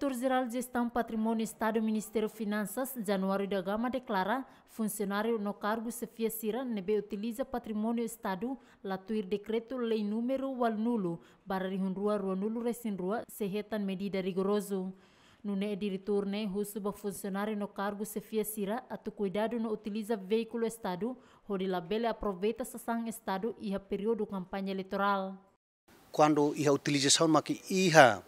Diretor Geral de Gestão Patrimônio Estado Ministério Finanças, Januário da Gama, declara funcionário no cargo se fiacira nebe utiliza patrimônio Estado latuir decreto lei número wal nulo para rihunrua rua nulo resinrua se retan medida rigoroso. Nune é diretor russo rusuba funcionário no cargo se fiacira atu cuidado no utiliza veículo Estado, onde labele aproveita sasang Estado e a período campanha eleitoral. Quando utilizar utilização maqui iha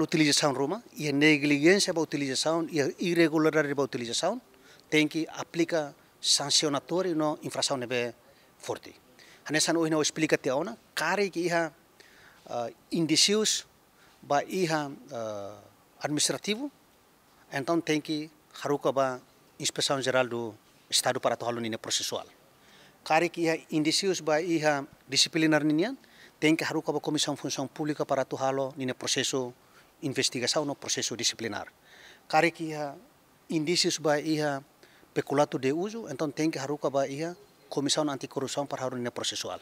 utilização ruma e a negligência para utilização e a irregularidade para utilização tem que aplicar sancionatório no infração neve forte. Nessa noite não explica até ona, cara que ia uh, ah, indícios ba ia uh, ah, administrativo, então tem que haruka ba inspeção geral do estado para tohalun nina processual. Cara que ia indícios ba ia disciplinar ninian, tem que haruka a Comissão de Função Pública para atuá-lo no processo de investigação, no processo disciplinar. Care que ia indícios ba ia peculato de uso, então tem que haruka a ia Comissão Anticorrupção para haru no processual.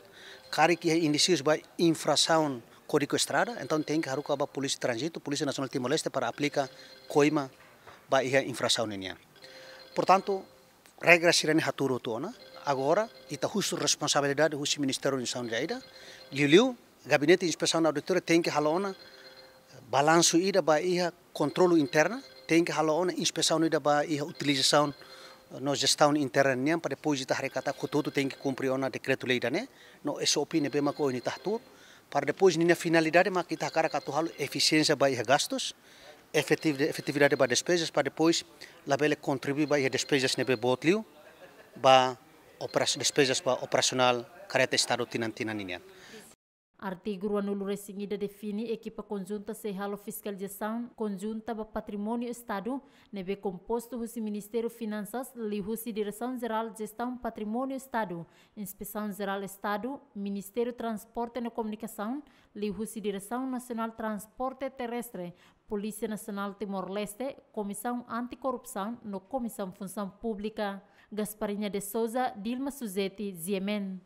Care que ia indícios ba infração Código Estrada, então tem que haruka a Polícia de Trânsito, Polícia Nacional Timor-Leste para aplicar coima para ia infração ninia. Portanto, regra sirene haturu tuona, agora está justo responsabilidade do Ministério de Saúde e Liliu, Gabinete de Inspeção da Auditoria tem que halona balanço ida ba iha controle interno, tem que uma inspeção ida ba a utilização eh, no gestão interna nem para depois de recatar que tudo tem que cumprir o decreto lei da né. No SOP ne bema ko para depois nina finalidade ma kita cara katuhalo eficiência ba iha gastos efetividade para despesas para depois labele contribuir para as despesas nebe botlio, ba despesas para operacional Careta Estado tinantinaninian. Artigo Ruano Luresinguida define equipa conjunta Serralo Fiscalização Conjunta para Patrimônio Estado, neve composto do Ministério Finanças, Lihusi Direção Geral Gestão Patrimônio Estado, Inspeção Geral Estado, Ministério Transporte e Comunicação, Lihusi Direção Nacional Transporte Terrestre, Polícia Nacional Timor-Leste, Comissão Anticorrupção no Comissão Função Pública. Gasparina de Souza, Dilma Suzetti, Ziemen.